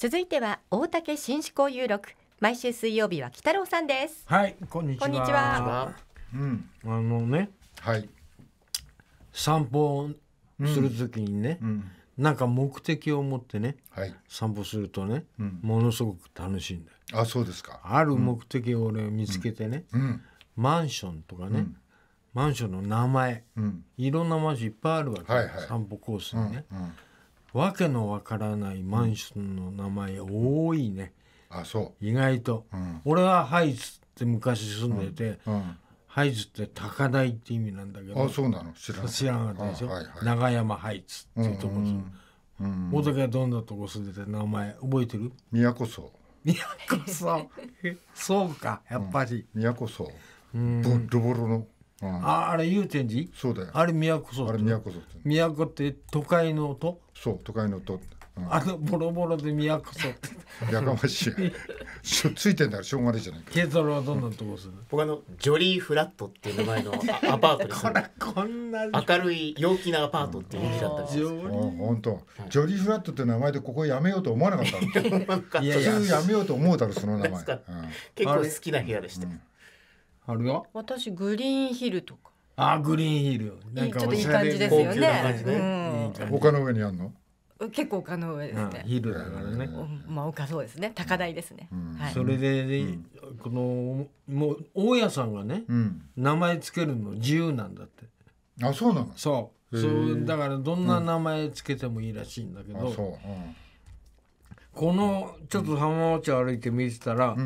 続いては大竹新思考有録毎週水曜日は北郎さんですはいこんにちはこんにちはうんあのねはい散歩するときにね、うん、なんか目的を持ってね、はい、散歩するとね、うん、ものすごく楽しいんだよ。あそうですかある目的を俺見つけてね、うん、マンションとかね、マンションの名前、うん、いろんなマンションいっぱいあるわけ、はいはい、散歩コースにね。うんわけのわからないマンションの名前多いね、あそう意外と、うん、俺はハイツって昔住んでて、うんうん、ハイツって高台って意味なんだけどあそうなの知ら知なかったでしょ、はいはい、長山ハイツっていうところ、うん大竹はどんなとこ住んでて名前覚えてる宮古荘宮古荘そうかやっぱり、宮古荘ボロボロのうん、ああれ祐天寺そうだよあれ都そあれ都そ都って都会の音そう都会の音、うん、あのボロボロで都そ やかましいしょついてんだからしょうがないじゃないか慶太はどんどんとこする、うん、僕あのジョリーフラットっていう名前の アパートですここんな明るい陽気なアパートっていう意味だったりします本当、ジョリーフラットって名前でここやめようと思わなかったんだいやいややめようと思うだろその名前、結構好きな部屋でした、うんあるよ私グリーンヒルとかあグリーンヒルなんかちょっといい感じですよね、ねうん、丘の上にあんの結構丘の上ですね、ヒルだからねまあ丘そうですね高台ですね、はい、それで、このもう大家さんがね、名前つけるの自由なんだってあそうなのそうそうだからどんな名前つけてもいいらしいんだけど、そう、このちょっと浜町歩いて見てたら、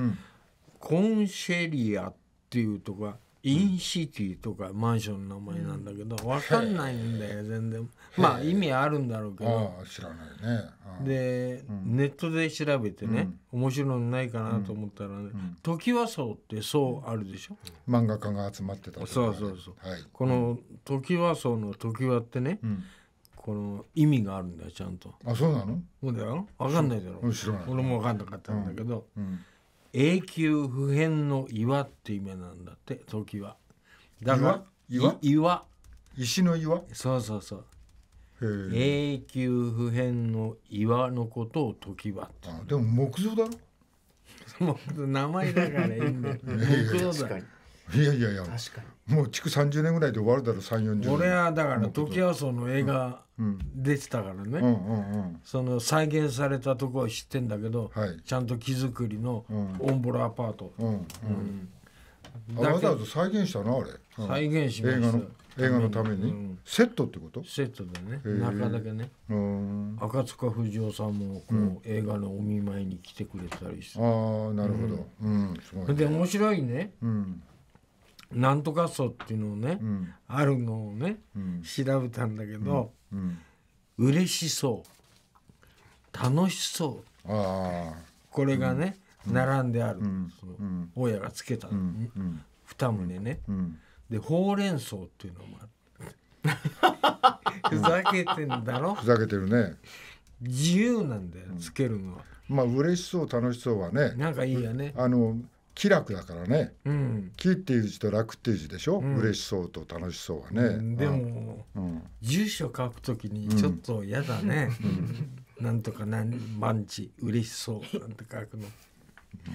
コンシェリアっていうとかインシティとかマンションの名前なんだけどわかんないんだよ全然まあ意味あるんだろうけどあ知らないねで、ネットで調べてね、面白いのないかなと思ったらね「トキワ荘」ってそうあるでしょ漫画家が集まってたそうそうそう、はい、この「トキワ荘」の「トキワ」ってね、この意味があるんだよちゃんとあそうなのそうだよ分かんないだろ知らない俺も分かんなかったんだけど、うん永久不変の岩っていう意味なんだって時はだから岩岩石の岩そうそうそう永久不変の岩のことを時はってでも木造だろ 名前だからいいんだ 木造だいやいやいや確かにもう築30年ぐらいで終わるだろ3 4 0俺はだから時ワ荘の映画出てたからねその再現されたとこは知ってんだけど、はい、ちゃんと木造りのオンボロアパート、うんうんわざわざ再現したなあれ、うん、再現しました映画のために、うん、セットってことセットでね中だけね赤塚不二夫さんもこう、映画のお見舞いに来てくれたりしてああなるほど、うんすごいで面白いね、うんなんとか層っていうのをね、うん、あるのをね、うん、調べたんだけど、うん、うん、嬉しそう楽しそうあこれがね、並んである、大家がつけた、うん、2棟ね、でほうれん草っていうのもある ふざけてんだろうふざけてるね自由なんだよつけるのは、まあ嬉しそう楽しそうはねなんかいいやねあの気楽だからね、うん、気っていう字と楽っていう字でしょ、うん、嬉しそうと楽しそうはね、うん、でも、うん、住所書くときにちょっと嫌だね、うん、なんとかな何万字嬉しそうなんて書くの。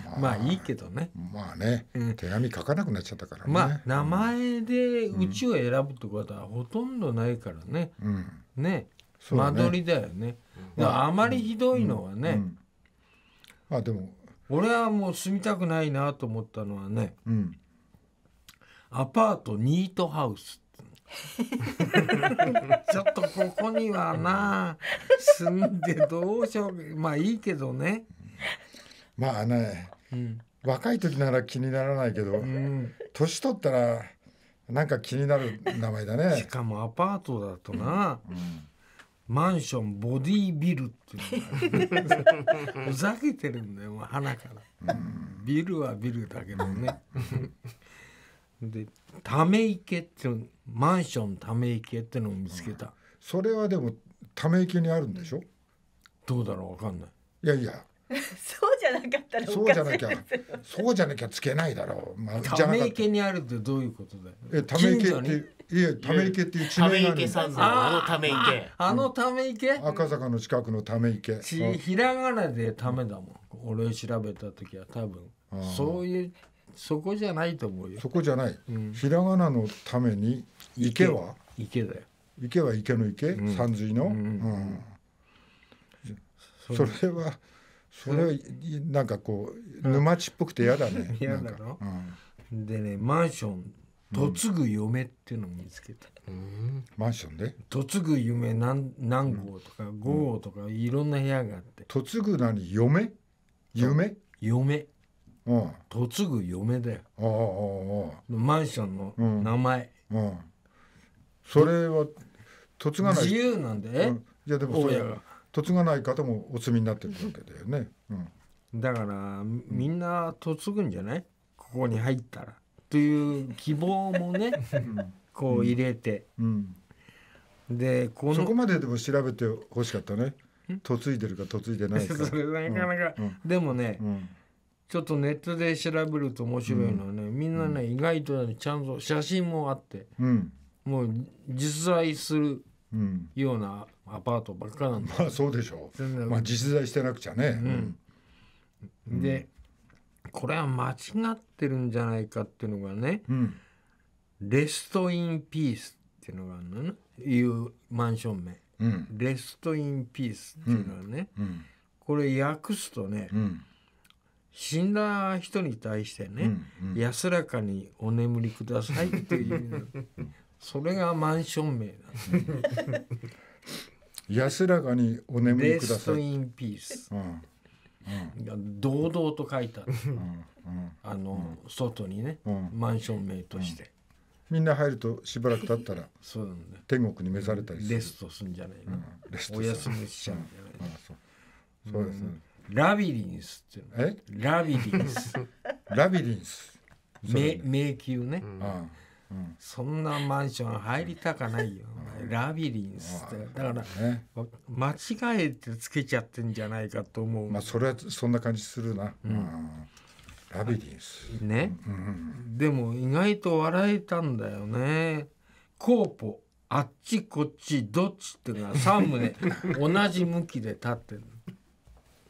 まあ、まあいいけどねまあね、手紙書かなくなっちゃったからねまあ名前でうちを選ぶってことはほとんどないからね、うん、ねね間取りだよね、まあ、あまりひどいのはね、まあでも俺はもう住みたくないなと思ったのはね、うん、アパートニートハウス ちょっとここにはな住んでどうしようまあいいけどねまあね、うん、若い時なら気にならないけど、年、うん、取ったらなんか気になる名前だねしかもアパートだとな、うんマンションボディビルっていうのがふざけてるんだよ鼻から、ビルはビルだけどねでため池っていうマンションため池ってのを見つけた、うん、それはでもため池にあるんでしょどうだろうわかんないいやいや そゃなかったらそうじゃなきゃそうじゃなきゃつけないだろう、まあ、ため池にあるってどういうことだよえため池っていやため池っていう地名があるあのため池あのため池、うん、赤坂の近くのため池ひらがなでためだもん俺調べた時は多分そういうそこじゃないと思うよそこじゃない、うん、ひらがなのために池は池だよ池は池の池、うん、山水の、うんそれはそれはなんかこう沼地っぽくて嫌だね嫌だろ、うん、でねマンション嫁ぐ嫁っていうのを見つけた、うん、マンションで嫁ぐ夢何何号とか5号とかいろんな部屋があって嫁ぐ何嫁嫁嫁嫁ぐ嫁だよああああマンションの名前、うん、それは嫁がない自由なんで、うん、いやでもそれ親嫁がない方もお住みになってるわけだよね。うん、だからみんな嫁ぐんじゃないここに入ったらという希望もね こう入れて。うんうん、でこのそこまででも調べてほしかったね。嫁いでるか嫁いでないか。それなかなか、でもね、ちょっとネットで調べると面白いのはね、みんなね、意外とちゃんと写真もあって、もう実在するようなアパートばっかなんまあそうでしょう、まあ、実在してなくちゃね、うん、で、これは間違ってるんじゃないかっていうのがね、レスト・イン・ピースっていうのがあるのねいうマンション名、うん、レスト・イン・ピースっていうのはね、うん、これ訳すとね、うん、死んだ人に対してね、安らかにお眠りくださいっていう それがマンション名なん安らかにお眠りください。ストインピース。うんうん、堂々と書いた、うん、あの、うん、外にね、マンション名として、みんな入るとしばらく経ったらそう天国に召されたりするレストすんじゃないの、お休みしちゃうんじゃないの、そうそうですね、ラビリンスっていうのえラビリンスラビリンス、ね、迷宮ね、うんそんなマンション入りたかないよ、ラビリンスって、だから、ね、間違えてつけちゃってんじゃないかと思うまあそれはそんな感じするな、うんラビリンスね、うん、でも意外と笑えたんだよねコーポあっちこっちどっちっていうのは3棟 同じ向きで立ってる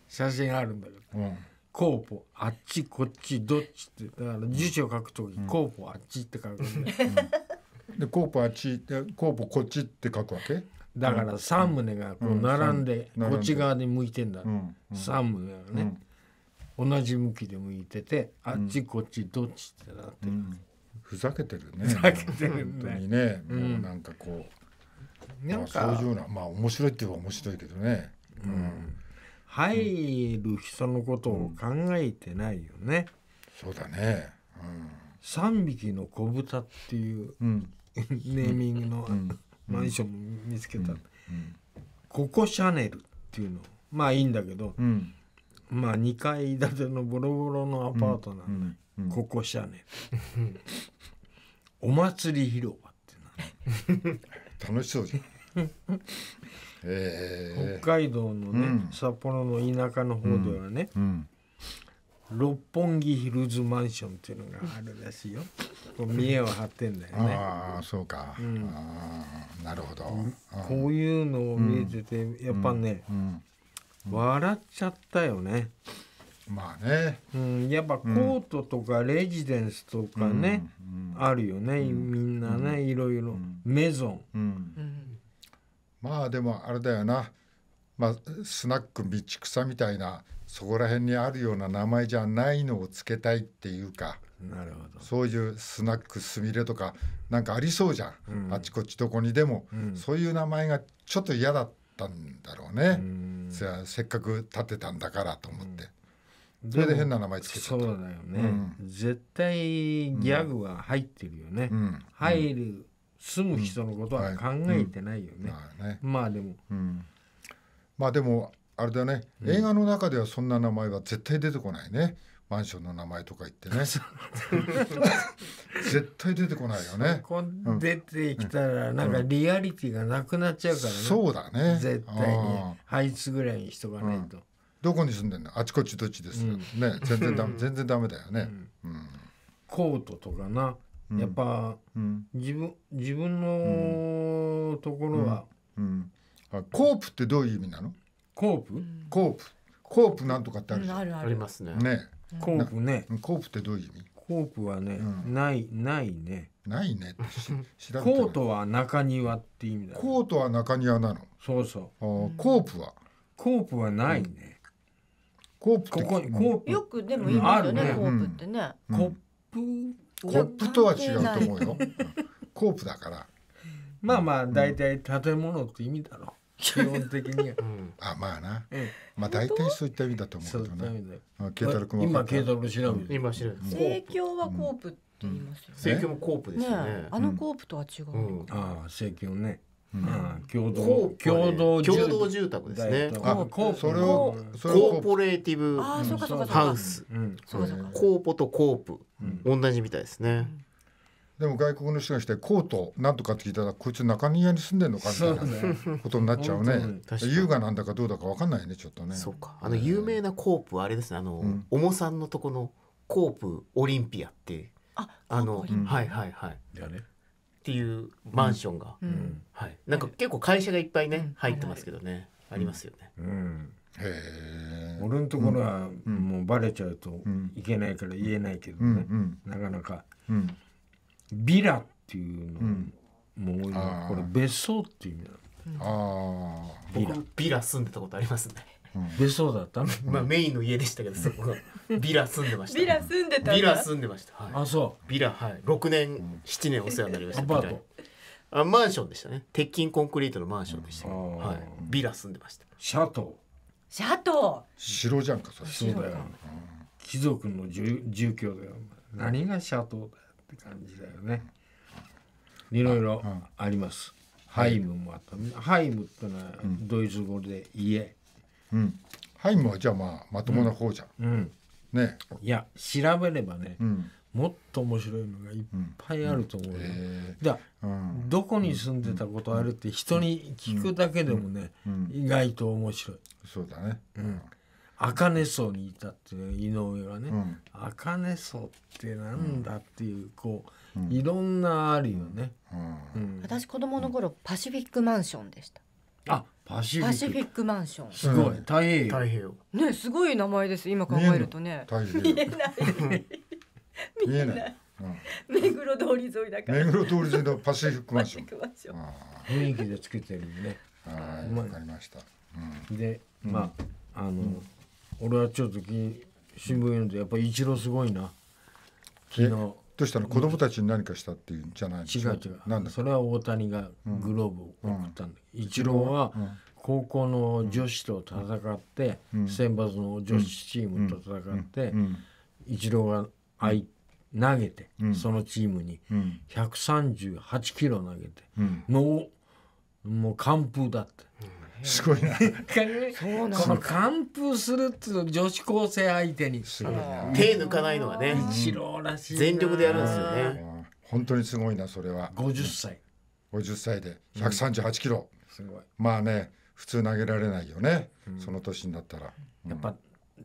写真あるんだけど、うんコーポあっちこっちどっちってだから辞書書くとき、うん、コーポあっちって書く、ね、うん、でコーポあっちコーポこっちって書くわけだから三棟がこう並んで、こっち側に向いてんだ、うん、3棟がね、同じ向きで向いててあっちこっちどっちってなってる、ふざけてるね。ふざけてる、ね、本当にね、もうなんかこう。なんか。まあ、面白いって言えば面白いけどね。うん、入る人のことを考えてないよね。そうだね。3匹の子豚っていう、ネーミングの、マンション見つけた、ココシャネルっていうのまあいいんだけど、まあ2階建てのボロボロのアパートなんだ、ココシャネルお祭り広場ってな楽しそうじゃん 北海道のね、うん、札幌の田舎の方ではね、うんうん、六本木ヒルズマンションっていうのがあるらしいよ。こう見栄を張ってんだよね。ああそうか。なるほど。こういうのを見えてて、やっぱね、笑っちゃったよね。まあね、うん、やっぱコートとかレジデンスとかね、うん、あるよね、みんなね、いろいろ、メゾン、まあでもあれだよな、まあ、スナック道草みたいなそこら辺にあるような名前じゃないのをつけたいっていうかなるほどそういうスナックすみれとかなんかありそうじゃん、うん、あちこちどこにでも、うん、そういう名前がちょっと嫌だったんだろうね、うせっかく建てたんだからと思って。それで変な名前つけちゃそうだよね、絶対ギャグは入ってるよね、入る住む人のことは考えてないよね。まあでも、うん、まあでもあれだね、映画の中ではそんな名前は絶対出てこないね。マンションの名前とか言ってね。絶対出てこないよね。出てきたらなんかリアリティがなくなっちゃうからね。そうだね。絶対にあいつぐらいにしとかないと。どこに住んでんの？あちこちどっちです。ね、全然だ、メ全然ダメだよね。コートとかな。やっぱ、自分自分のところは、あコープってどういう意味なのコープコープコープなんとかってあるじゃん、ありますねねコープねコープってどういう意味コープはね、ないないねないね コートは中庭って意味だ、コートは中庭なのそうそうコープはコープはないね、コープここにコープよくでも言いますよねコープってね、コップコップとは違うと思うよコープだからまあまあ大体建物って意味だろう基本的に、あまあな、まあ大体そういった意味だと思うまあ、ね慶太郎君は今慶太郎調べて今調べて盛況はコープって言いますよ盛況もコープですよねあのコープとは違うああ盛況ね共同共同共同住宅ですね。あ、それをコーポレーティブハウス、コーポとコープ、同じみたいですね。でも外国の人がしてコートなんとかって聞いたらこいつ中庭に住んでんのかみたいなことになっちゃうね優雅なんだかどうだか分かんないねちょっとねそうかあの有名なコープはあれですねあの、重さんのとこのコープオリンピアってああの、はいはいはい、ね、っていうマンションが、はい、なんか結構会社がいっぱいね入ってますけどね、ありますよね。うんへ俺のところはもうバレちゃうといけないから言えないけどね、うんなかなか、うん、ビラっていうのもうこれ別荘っていう意味なの。ああビラ住んでたことありますね。別荘だったの、まあ、メインの家でしたけどそこがビラ住んでましたビラ住んでたビラ住んでました、はい、あそうビラはい6年、7年お世話になりましたアあマンションでしたね鉄筋コンクリートのマンションでした、はい、ビラ住んでましたシャトーシャトー城じゃんかそれそうだよ、貴族の住住居だよ何がシャトーだよって感じだよねいろいろあります、ハイムもあったハイムってのはドイツ語で家、うん、ハイムはじゃあまあまともな方じゃん、うんねいや調べればね、もっと面白いのがいっぱいあると思うよ、うんえー、だ、うん、どこに住んでたことあるって人に聞くだけでもね、うん、意外と面白いそうだねうん茜荘にいたって井上はね、茜荘ってなんだっていうこう、いろんなあるよね、うん私子供の頃パシフィックマンションでしたあパシフパシフィックマンションすごい太平洋太平洋ねすごい名前です今考えるとね太平見えない見えないうん、目黒通り沿いだから目黒通り沿いのパシフィックマンションマションあ雰囲気でつけてるんでねあはうまわいかりました、うん、でまああの、俺はちょっとき新聞読んでやっぱイチローすごいな昨日どうしたの子供たちに何かしたっていうんじゃない違う違うなんだそれは大谷がグローブを送ったんだ、うん、一郎は高校の女子と戦って、うん、選抜の女子チームと戦って、一郎が相手投げて、うん、そのチームに138キロ投げて、うん、もう完封だって、すごいな。そうなの。完封するっていう女子高生相手に。手抜かないのがね。一郎らしい。全力でやるんですよね。本当にすごいなそれは。50歳。50歳で138キロ。すごい。まあね普通投げられないよね。その年になったら。やっぱ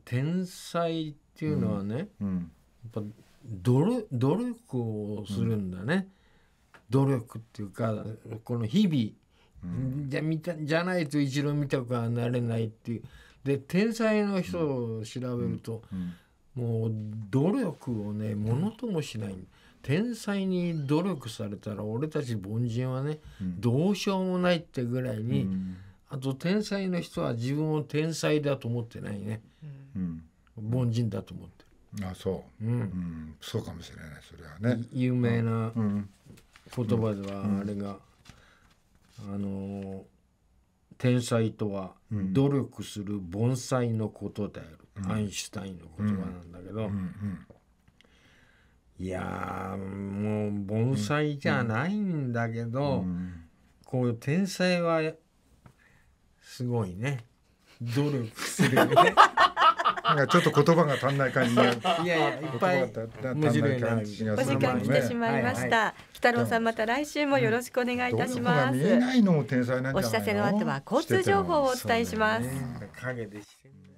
天才っていうのはね。やっぱ努努力をするんだね。努力っていうかこの日々。じゃ見たじゃないと一郎見たくはなれないっていうで天才の人を調べると、もう努力をねものともしない。天才に努力されたら俺たち凡人はね、どうしようもないってぐらいに、あと天才の人は自分を天才だと思ってないね、凡人だと思ってあそう、うんそうかもしれないそれはね有名な言葉ではあれが、あの天才とは努力する盆栽のことである、うん、アインシュタインの言葉なんだけど、うんうんいやもう盆栽じゃないんだけど、うん、こう天才はすごいね努力するね なんかちょっと言葉が足んない感じが。いやいや、いっぱい。言葉が足んない感じがするね。お時間来てしまいました。北郎さんまた来週もよろしくお願いいたします。お知らせの後は交通情報をお伝えします。影でして。